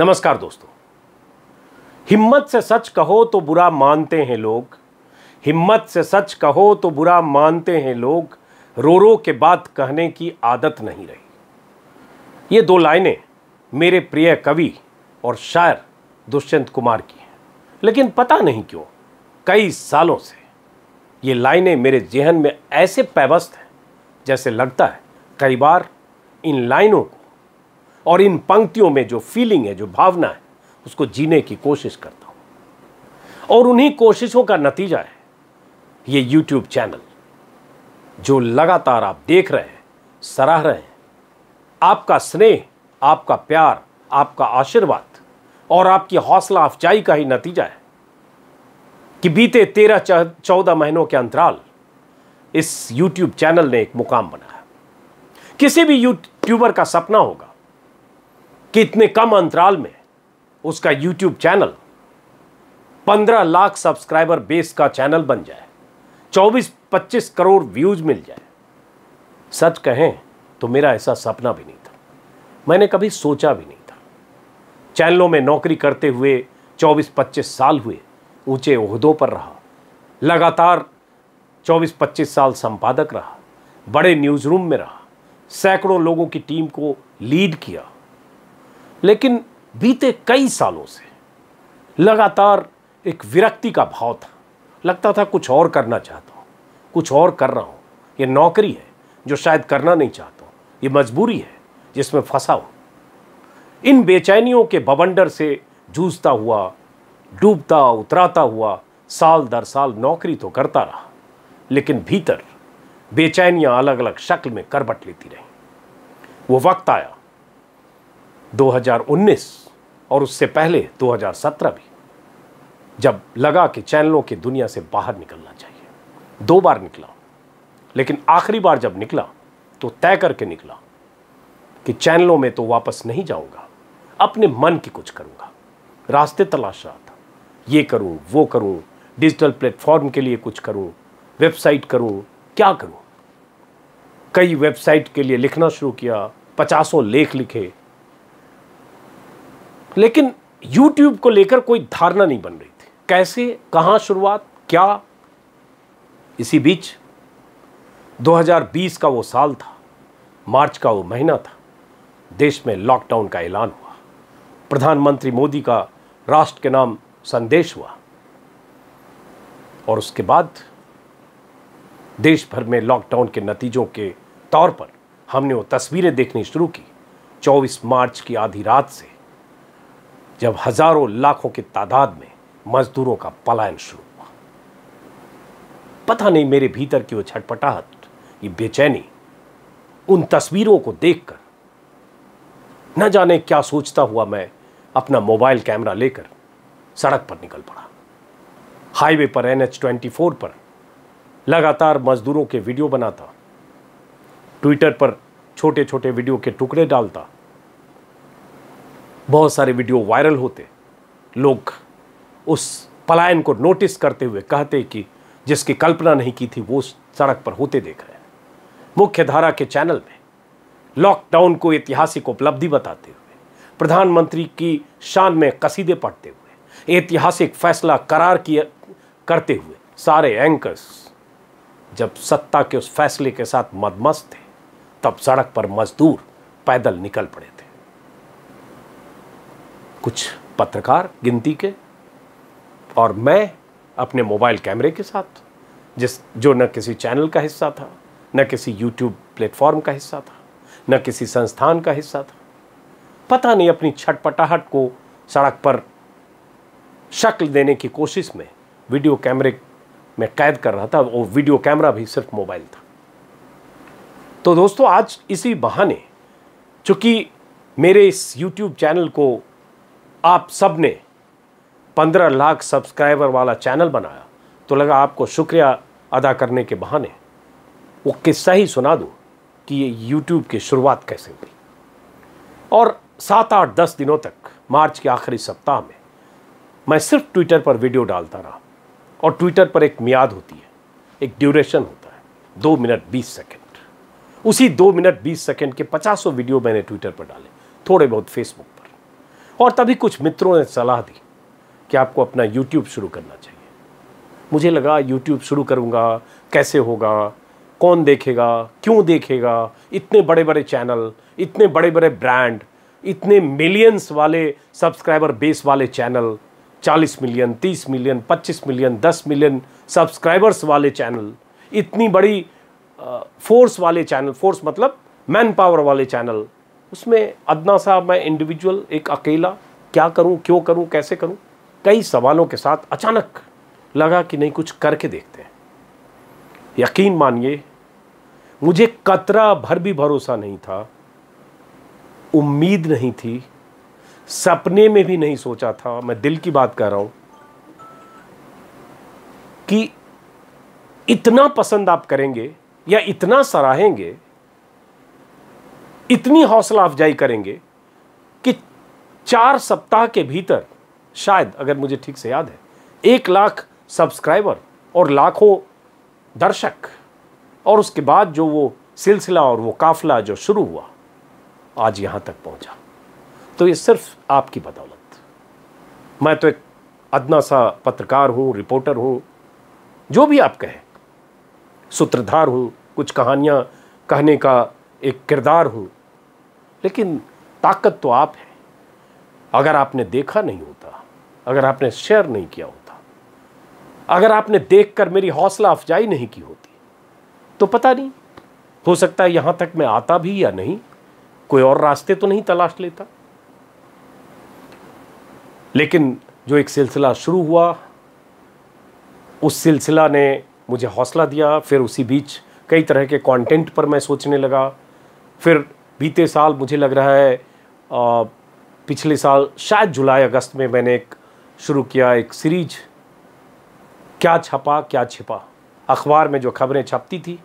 नमस्कार दोस्तों हिम्मत से सच कहो तो बुरा मानते हैं लोग हिम्मत से सच कहो तो बुरा मानते हैं लोग रो रो के बात कहने की आदत नहीं रही ये दो लाइनें मेरे प्रिय कवि और शायर दुष्यंत कुमार की हैं लेकिन पता नहीं क्यों कई सालों से ये लाइनें मेरे जहन में ऐसे पैबस्त हैं जैसे लगता है कई बार इन लाइनों को और इन पंक्तियों में जो फीलिंग है जो भावना है उसको जीने की कोशिश करता हूं और उन्हीं कोशिशों का नतीजा है ये यूट्यूब चैनल जो लगातार आप देख रहे हैं सराह रहे हैं आपका स्नेह आपका प्यार आपका आशीर्वाद और आपकी हौसला अफजाई का ही नतीजा है कि बीते तेरह चौदह महीनों के अंतराल इस यूट्यूब चैनल ने एक मुकाम बनाया किसी भी यूट्यूबर का सपना होगा कितने कम अंतराल में उसका YouTube channel 15 lakh subscriber base का चैनल बन जाए 24-25 करोड़ व्यूज मिल जाए सच कहें तो मेरा ऐसा सपना भी नहीं था मैंने कभी सोचा भी नहीं था चैनलों में नौकरी करते हुए 24-25 साल हुए ऊंचे उहदों पर रहा लगातार 24-25 साल संपादक रहा बड़े न्यूज़ रूम में रहा सैकड़ों लोगों की टीम को लीड किया लेकिन बीते कई सालों से लगातार एक विरक्ति का भाव था लगता था कुछ और करना चाहता हूँ कुछ और कर रहा हूँ ये नौकरी है जो शायद करना नहीं चाहता हूँ ये मजबूरी है जिसमें फंसा हूँ इन बेचैनियों के बवंडर से जूझता हुआ डूबता उतराता हुआ साल दर साल नौकरी तो करता रहा लेकिन भीतर बेचैनियाँ अलग अलग शक्ल में करबट लेती रहीं वो वक्त आया 2019 और उससे पहले 2017 भी जब लगा कि चैनलों की दुनिया से बाहर निकलना चाहिए दो बार निकला लेकिन आखिरी बार जब निकला तो तय करके निकला कि चैनलों में तो वापस नहीं जाऊंगा अपने मन की कुछ करूंगा रास्ते तलाश रहा था ये करूं वो करूं डिजिटल प्लेटफॉर्म के लिए कुछ करूं वेबसाइट करूं क्या करूं कई वेबसाइट के लिए लिखना शुरू किया पचासों लेख लिखे लेकिन यूट्यूब को लेकर कोई धारणा नहीं बन रही थी कैसे कहां शुरुआत क्या इसी बीच 2020 का वो साल था मार्च का वो महीना था देश में लॉकडाउन का ऐलान हुआ प्रधानमंत्री मोदी का राष्ट्र के नाम संदेश हुआ और उसके बाद देश भर में लॉकडाउन के नतीजों के तौर पर हमने वो तस्वीरें देखनी शुरू की 24 मार्च की आधी रात से जब हजारों लाखों की तादाद में मजदूरों का पलायन शुरू हुआ पता नहीं मेरे भीतर की वो छटपटाहट ये बेचैनी उन तस्वीरों को देखकर न जाने क्या सोचता हुआ मैं अपना मोबाइल कैमरा लेकर सड़क पर निकल पड़ा हाईवे पर एन एच ट्वेंटी फोर पर लगातार मजदूरों के वीडियो बनाता ट्विटर पर छोटे छोटे वीडियो के टुकड़े डालता बहुत सारे वीडियो वायरल होते लोग उस पलायन को नोटिस करते हुए कहते कि जिसकी कल्पना नहीं की थी वो सड़क पर होते देख रहे हैं मुख्य धारा के चैनल में लॉकडाउन को ऐतिहासिक उपलब्धि बताते हुए प्रधानमंत्री की शान में कसीदे पढ़ते हुए ऐतिहासिक फैसला करार किए करते हुए सारे एंकर्स जब सत्ता के उस फैसले के साथ मदमस्त थे तब सड़क पर मजदूर पैदल निकल पड़े थे कुछ पत्रकार गिनती के और मैं अपने मोबाइल कैमरे के साथ जिस जो न किसी चैनल का हिस्सा था न किसी यूट्यूब प्लेटफॉर्म का हिस्सा था न किसी संस्थान का हिस्सा था पता नहीं अपनी छटपटाहट को सड़क पर शक्ल देने की कोशिश में वीडियो कैमरे में कैद कर रहा था वो वीडियो कैमरा भी सिर्फ मोबाइल था तो दोस्तों आज इसी बहाने चूंकि मेरे इस यूट्यूब चैनल को आप सब ने पंद्रह लाख सब्सक्राइबर वाला चैनल बनाया तो लगा आपको शुक्रिया अदा करने के बहाने वो किस्सा ही सुना दूँ कि ये यूट्यूब की शुरुआत कैसे हुई और सात आठ दस दिनों तक मार्च के आखिरी सप्ताह में मैं सिर्फ ट्विटर पर वीडियो डालता रहा और ट्विटर पर एक मियाद होती है एक ड्यूरेशन होता है दो मिनट बीस सेकेंड उसी दो मिनट बीस सेकेंड के पचासों वीडियो मैंने ट्विटर पर डाले थोड़े बहुत फेसबुक और तभी कुछ मित्रों ने सलाह दी कि आपको अपना यूट्यूब शुरू करना चाहिए मुझे लगा यूट्यूब शुरू करूँगा कैसे होगा कौन देखेगा क्यों देखेगा इतने बड़े बड़े चैनल इतने बड़े बड़े ब्रांड इतने मिलियंस वाले सब्सक्राइबर बेस वाले channel 40 million 30 million 25 million 10 million subscribers वाले चैनल इतनी बड़ी फोर्स वाले चैनल फोर्स मतलब मैन पावर वाले चैनल उसमें अदना साहब मैं इंडिविजुअल एक अकेला क्या करूं क्यों करूं कैसे करूं कई सवालों के साथ अचानक लगा कि नहीं कुछ करके देखते हैं यकीन मानिए मुझे कतरा भर भी भरोसा नहीं था उम्मीद नहीं थी सपने में भी नहीं सोचा था मैं दिल की बात कर रहा हूं कि इतना पसंद आप करेंगे या इतना सराहेंगे इतनी हौसला अफजाई करेंगे कि चार सप्ताह के भीतर शायद अगर मुझे ठीक से याद है एक लाख सब्सक्राइबर और लाखों दर्शक और उसके बाद जो वो सिलसिला और वो काफिला जो शुरू हुआ आज यहां तक पहुंचा तो ये सिर्फ आपकी बदौलत मैं तो एक अदना सा पत्रकार हूं रिपोर्टर हूं जो भी आप कहें सूत्रधार हूं कुछ कहानियां कहने का एक किरदार हूं लेकिन ताकत तो आप हैं अगर आपने देखा नहीं होता अगर आपने शेयर नहीं किया होता अगर आपने देखकर मेरी हौसला अफजाई नहीं की होती तो पता नहीं हो सकता है यहां तक मैं आता भी या नहीं कोई और रास्ते तो नहीं तलाश लेता लेकिन जो एक सिलसिला शुरू हुआ उस सिलसिला ने मुझे हौसला दिया फिर उसी बीच कई तरह के कंटेंट पर मैं सोचने लगा फिर बीते साल मुझे लग रहा है आ, पिछले साल शायद जुलाई अगस्त में मैंने एक शुरू किया एक सीरीज क्या छपा क्या छिपा अखबार में जो खबरें छपती थी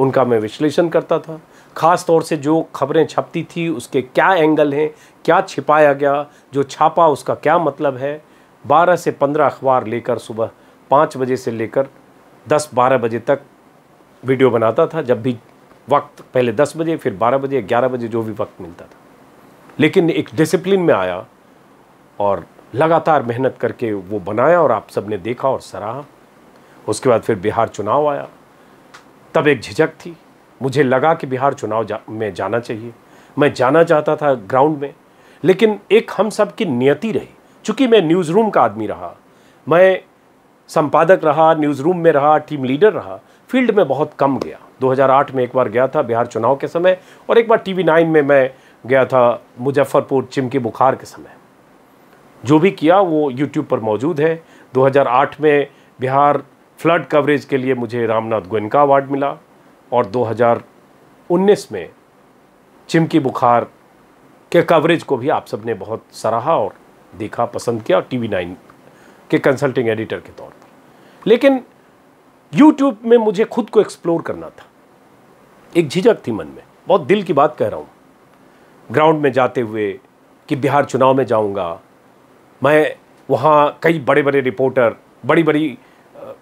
उनका मैं विश्लेषण करता था ख़ास तौर से जो खबरें छपती थी उसके क्या एंगल हैं क्या छिपाया गया जो छापा उसका क्या मतलब है 12 से 15 अखबार लेकर सुबह पाँच बजे से लेकर 10-12 बजे तक वीडियो बनाता था जब भी वक्त पहले दस बजे फिर बारह बजे ग्यारह बजे जो भी वक्त मिलता था लेकिन एक डिसिप्लिन में आया और लगातार मेहनत करके वो बनाया और आप सब ने देखा और सराहा उसके बाद फिर बिहार चुनाव आया तब एक झिझक थी मुझे लगा कि बिहार चुनाव जा, में जाना चाहिए मैं जाना चाहता था ग्राउंड में लेकिन एक हम सब की नियति रही चूँकि मैं न्यूज़ रूम का आदमी रहा मैं संपादक रहा न्यूज़ रूम में रहा टीम लीडर रहा फील्ड में बहुत कम गया 2008 में एक बार गया था बिहार चुनाव के समय और एक बार टीवी नाइन में मैं गया था मुजफ्फरपुर चिमकी बुखार के समय जो भी किया वो यूट्यूब पर मौजूद है 2008 में बिहार फ्लड कवरेज के लिए मुझे रामनाथ गोयनका का अवार्ड मिला और 2019 में चिमकी बुखार के कवरेज को भी आप सब ने बहुत सराहा और देखा पसंद किया टी वी नाइन के कंसल्टिंग एडिटर के तौर पर लेकिन यूट्यूब में मुझे खुद को एक्सप्लोर करना था एक झिझक थी मन में बहुत दिल की बात कह रहा हूँ ग्राउंड में जाते हुए कि बिहार चुनाव में जाऊँगा मैं वहाँ कई बड़े बड़े रिपोर्टर बड़ी बड़ी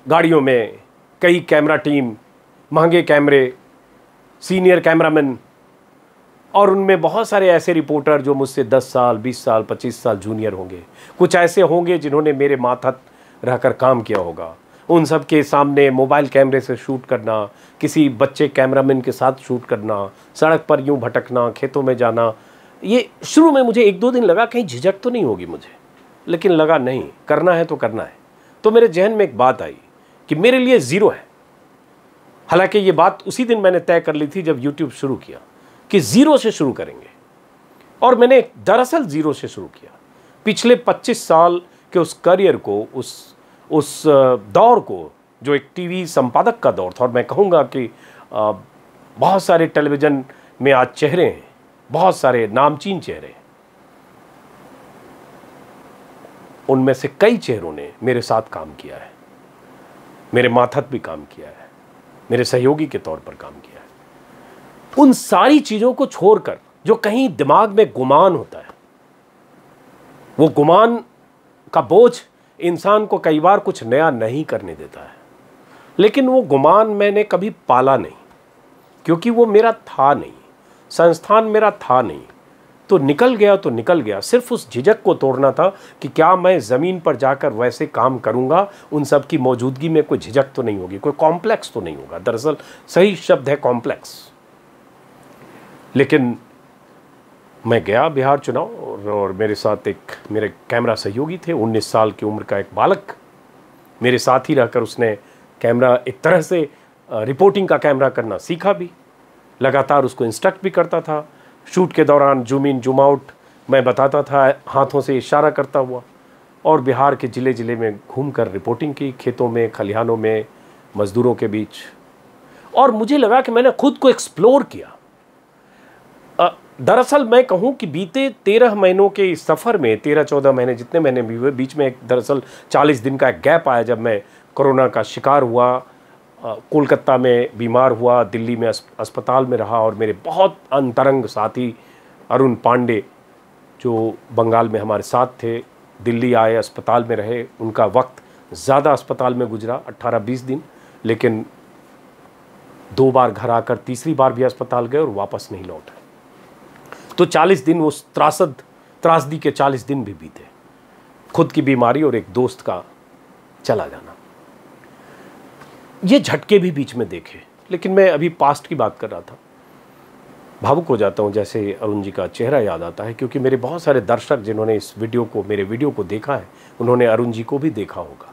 गाड़ियों में कई कैमरा टीम महंगे कैमरे सीनियर कैमरामैन और उनमें बहुत सारे ऐसे रिपोर्टर जो मुझसे 10 साल 20 साल 25 साल जूनियर होंगे कुछ ऐसे होंगे जिन्होंने मेरे माथत रहकर काम किया होगा उन सब के सामने मोबाइल कैमरे से शूट करना किसी बच्चे कैमरामैन के साथ शूट करना सड़क पर यूँ भटकना खेतों में जाना ये शुरू में मुझे एक दो दिन लगा कहीं झिझक तो नहीं होगी मुझे लेकिन लगा नहीं करना है तो करना है तो मेरे जहन में एक बात आई कि मेरे लिए ज़ीरो है हालांकि ये बात उसी दिन मैंने तय कर ली थी जब यूट्यूब शुरू किया कि ज़ीरो से शुरू करेंगे और मैंने दरअसल ज़ीरो से शुरू किया पिछले 25 साल के उस करियर को उस उस दौर को जो एक टीवी संपादक का दौर था और मैं कहूँगा कि बहुत सारे टेलीविज़न में आज चेहरे हैं बहुत सारे नामचीन चेहरे हैं उनमें से कई चेहरों ने मेरे साथ काम किया है मेरे माथत भी काम किया है मेरे सहयोगी के तौर पर काम किया है उन सारी चीज़ों को छोड़कर जो कहीं दिमाग में गुमान होता है वो गुमान का बोझ इंसान को कई बार कुछ नया नहीं करने देता है लेकिन वो गुमान मैंने कभी पाला नहीं क्योंकि वो मेरा था नहीं संस्थान मेरा था नहीं तो निकल गया तो निकल गया सिर्फ उस झिझक को तोड़ना था कि क्या मैं ज़मीन पर जाकर वैसे काम करूंगा उन सब की मौजूदगी में कोई झिझक तो नहीं होगी कोई कॉम्प्लेक्स तो नहीं होगा दरअसल सही शब्द है कॉम्प्लेक्स लेकिन मैं गया बिहार चुनाव और, और मेरे साथ एक मेरे कैमरा सहयोगी थे 19 साल की उम्र का एक बालक मेरे साथ ही रहकर उसने कैमरा एक तरह से रिपोर्टिंग का कैमरा करना सीखा भी लगातार उसको इंस्ट्रक्ट भी करता था शूट के दौरान जूम इन जूम आउट मैं बताता था हाथों से इशारा करता हुआ और बिहार के ज़िले ज़िले में घूमकर रिपोर्टिंग की खेतों में खलिहानों में मज़दूरों के बीच और मुझे लगा कि मैंने खुद को एक्सप्लोर किया दरअसल मैं कहूं कि बीते तेरह महीनों के इस सफ़र में तेरह चौदह महीने जितने महीने भी हुए बीच में एक दरअसल चालीस दिन का एक गैप आया जब मैं कोरोना का शिकार हुआ कोलकाता में बीमार हुआ दिल्ली में अस्पताल में रहा और मेरे बहुत अंतरंग साथी अरुण पांडे जो बंगाल में हमारे साथ थे दिल्ली आए अस्पताल में रहे उनका वक्त ज़्यादा अस्पताल में गुजरा 18-20 दिन लेकिन दो बार घर आकर तीसरी बार भी अस्पताल गए और वापस नहीं लौटे तो 40 दिन उस त्रासद त्रासदी के 40 दिन भी बीते खुद की बीमारी और एक दोस्त का चला जाना ये झटके भी बीच में देखे लेकिन मैं अभी पास्ट की बात कर रहा था भावुक हो जाता हूँ जैसे अरुण जी का चेहरा याद आता है क्योंकि मेरे बहुत सारे दर्शक जिन्होंने इस वीडियो को मेरे वीडियो को देखा है उन्होंने अरुण जी को भी देखा होगा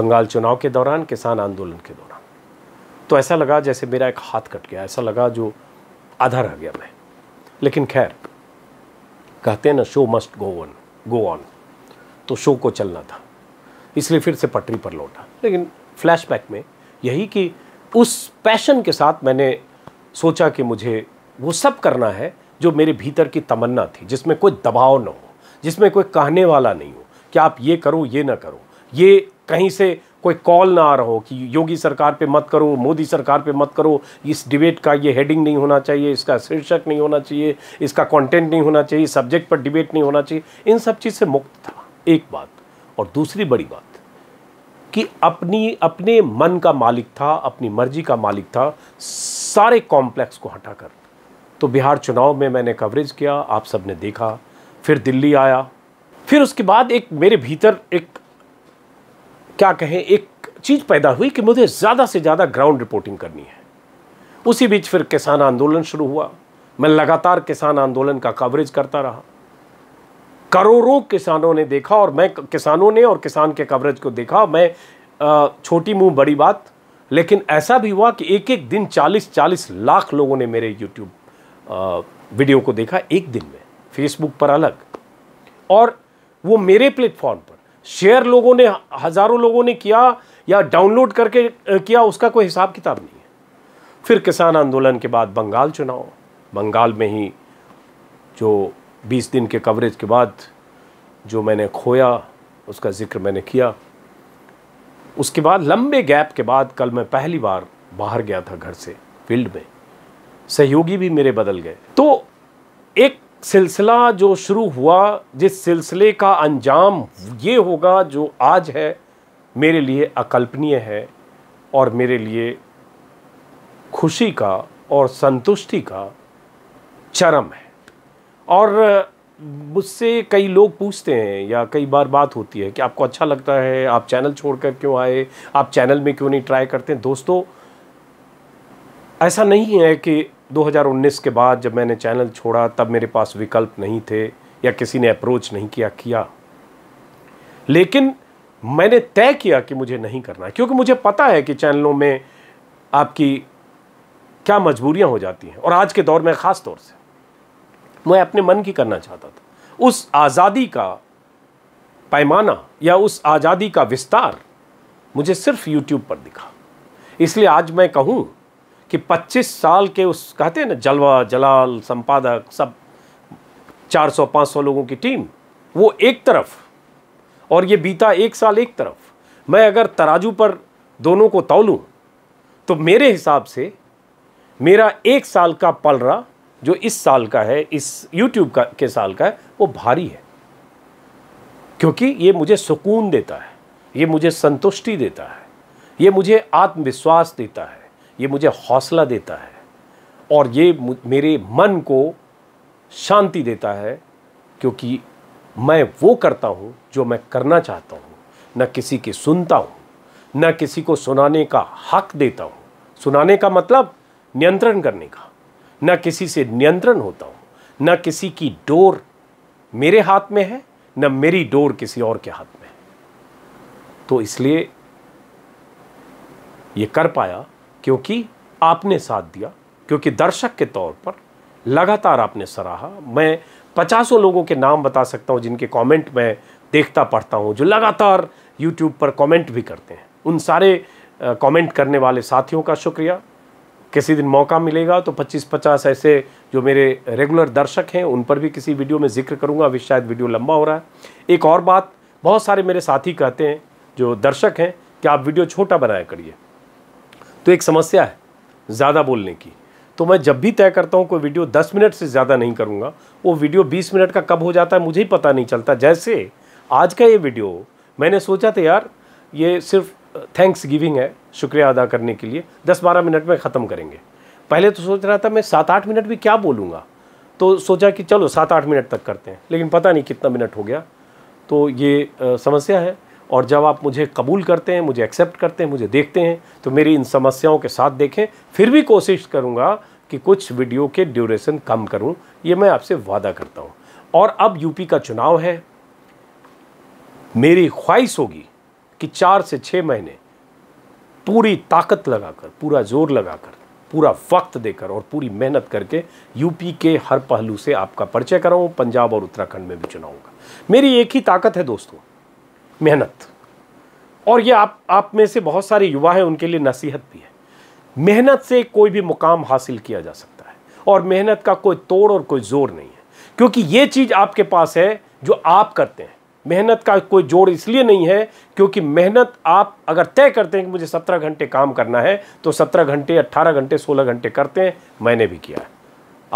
बंगाल चुनाव के दौरान किसान आंदोलन के दौरान तो ऐसा लगा जैसे मेरा एक हाथ कट गया ऐसा लगा जो आधा रह गया मैं लेकिन खैर कहते हैं ना show must go on go on तो शो को चलना था इसलिए फिर से पटरी पर लौटा लेकिन फ्लैशबैक में यही कि उस पैशन के साथ मैंने सोचा कि मुझे वो सब करना है जो मेरे भीतर की तमन्ना थी जिसमें कोई दबाव ना हो जिसमें कोई कहने वाला नहीं हो कि आप ये करो ये ना करो ये कहीं से कोई कॉल ना आ रहा हो कि योगी सरकार पे मत करो मोदी सरकार पे मत करो इस डिबेट का ये हेडिंग नहीं होना चाहिए इसका शीर्षक नहीं होना चाहिए इसका कंटेंट नहीं होना चाहिए सब्जेक्ट पर डिबेट नहीं होना चाहिए इन सब चीज़ से मुक्त था एक बात और दूसरी बड़ी बात कि अपनी अपने मन का मालिक था अपनी मर्जी का मालिक था सारे कॉम्प्लेक्स को हटाकर तो बिहार चुनाव में मैंने कवरेज किया आप सब ने देखा फिर दिल्ली आया फिर उसके बाद एक मेरे भीतर एक क्या कहें एक चीज़ पैदा हुई कि मुझे ज़्यादा से ज़्यादा ग्राउंड रिपोर्टिंग करनी है उसी बीच फिर किसान आंदोलन शुरू हुआ मैं लगातार किसान आंदोलन का कवरेज करता रहा करोड़ों किसानों ने देखा और मैं किसानों ने और किसान के कवरेज को देखा मैं छोटी मुंह बड़ी बात लेकिन ऐसा भी हुआ कि एक एक दिन 40-40 लाख लोगों ने मेरे यूट्यूब वीडियो को देखा एक दिन में फेसबुक पर अलग और वो मेरे प्लेटफॉर्म पर शेयर लोगों ने हज़ारों लोगों ने किया या डाउनलोड करके किया उसका कोई हिसाब किताब नहीं है फिर किसान आंदोलन के बाद बंगाल चुनाव बंगाल में ही जो 20 दिन के कवरेज के बाद जो मैंने खोया उसका ज़िक्र मैंने किया उसके बाद लंबे गैप के बाद कल मैं पहली बार बाहर गया था घर से फील्ड में सहयोगी भी मेरे बदल गए तो एक सिलसिला जो शुरू हुआ जिस सिलसिले का अंजाम ये होगा जो आज है मेरे लिए अकल्पनीय है और मेरे लिए खुशी का और संतुष्टि का चरम है और मुझसे कई लोग पूछते हैं या कई बार बात होती है कि आपको अच्छा लगता है आप चैनल छोड़कर क्यों आए आप चैनल में क्यों नहीं ट्राई करते हैं दोस्तों ऐसा नहीं है कि 2019 के बाद जब मैंने चैनल छोड़ा तब मेरे पास विकल्प नहीं थे या किसी ने अप्रोच नहीं किया किया लेकिन मैंने तय किया कि मुझे नहीं करना क्योंकि मुझे पता है कि चैनलों में आपकी क्या मजबूरियां हो जाती हैं और आज के दौर में ख़ास तौर से मैं अपने मन की करना चाहता था उस आज़ादी का पैमाना या उस आज़ादी का विस्तार मुझे सिर्फ यूट्यूब पर दिखा इसलिए आज मैं कहूँ कि 25 साल के उस कहते हैं ना जलवा जलाल संपादक सब 400-500 लोगों की टीम वो एक तरफ और ये बीता एक साल एक तरफ मैं अगर तराजू पर दोनों को तोलूँ तो मेरे हिसाब से मेरा एक साल का पलरा जो इस साल का है इस यूट्यूब का के साल का है वो भारी है क्योंकि ये मुझे सुकून देता है ये मुझे संतुष्टि देता है ये मुझे आत्मविश्वास देता है ये मुझे हौसला देता है और ये मेरे मन को शांति देता है क्योंकि मैं वो करता हूँ जो मैं करना चाहता हूँ न किसी की सुनता हूँ न किसी को सुनाने का हक देता हूँ सुनाने का मतलब नियंत्रण करने का न किसी से नियंत्रण होता हूँ न किसी की डोर मेरे हाथ में है न मेरी डोर किसी और के हाथ में है तो इसलिए ये कर पाया क्योंकि आपने साथ दिया क्योंकि दर्शक के तौर पर लगातार आपने सराहा मैं पचासों लोगों के नाम बता सकता हूँ जिनके कमेंट मैं देखता पढ़ता हूँ जो लगातार यूट्यूब पर कमेंट भी करते हैं उन सारे कमेंट करने वाले साथियों का शुक्रिया किसी दिन मौका मिलेगा तो 25-50 ऐसे जो मेरे रेगुलर दर्शक हैं उन पर भी किसी वीडियो में जिक्र करूंगा अभी शायद वीडियो लंबा हो रहा है एक और बात बहुत सारे मेरे साथी कहते हैं जो दर्शक हैं कि आप वीडियो छोटा बनाया करिए तो एक समस्या है ज़्यादा बोलने की तो मैं जब भी तय करता हूँ कोई वीडियो दस मिनट से ज़्यादा नहीं करूँगा वो वीडियो बीस मिनट का कब हो जाता है मुझे ही पता नहीं चलता जैसे आज का ये वीडियो मैंने सोचा था यार ये सिर्फ थैंक्स गिविंग है शुक्रिया अदा करने के लिए दस बारह मिनट में ख़त्म करेंगे पहले तो सोच रहा था मैं सात आठ मिनट भी क्या बोलूँगा तो सोचा कि चलो सात आठ मिनट तक करते हैं लेकिन पता नहीं कितना मिनट हो गया तो ये समस्या है और जब आप मुझे कबूल करते हैं मुझे एक्सेप्ट करते हैं मुझे देखते हैं तो मेरी इन समस्याओं के साथ देखें फिर भी कोशिश करूँगा कि कुछ वीडियो के ड्यूरेशन कम करूँ ये मैं आपसे वादा करता हूँ और अब यूपी का चुनाव है मेरी ख्वाहिश होगी कि चार से छः महीने पूरी ताकत लगाकर पूरा जोर लगाकर पूरा वक्त देकर और पूरी मेहनत करके यूपी के हर पहलू से आपका परिचय कराऊं पंजाब और उत्तराखंड में भी चुनाव होगा मेरी एक ही ताकत है दोस्तों मेहनत और ये आप आप में से बहुत सारे युवा हैं उनके लिए नसीहत भी है मेहनत से कोई भी मुकाम हासिल किया जा सकता है और मेहनत का कोई तोड़ और कोई ज़ोर नहीं है क्योंकि ये चीज़ आपके पास है जो आप करते हैं मेहनत का कोई जोड़ इसलिए नहीं है क्योंकि मेहनत आप अगर तय करते हैं कि मुझे सत्रह घंटे काम करना है तो सत्रह घंटे अट्ठारह घंटे सोलह घंटे करते हैं मैंने भी किया है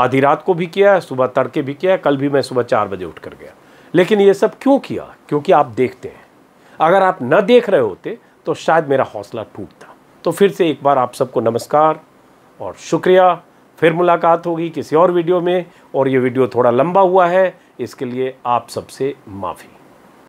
आधी रात को भी किया है सुबह तड़के भी किया है कल भी मैं सुबह चार बजे उठ कर गया लेकिन ये सब क्यों किया क्योंकि आप देखते हैं अगर आप न देख रहे होते तो शायद मेरा हौसला टूटता तो फिर से एक बार आप सबको नमस्कार और शुक्रिया फिर मुलाकात होगी किसी और वीडियो में और ये वीडियो थोड़ा लंबा हुआ है इसके लिए आप सबसे माफ़ी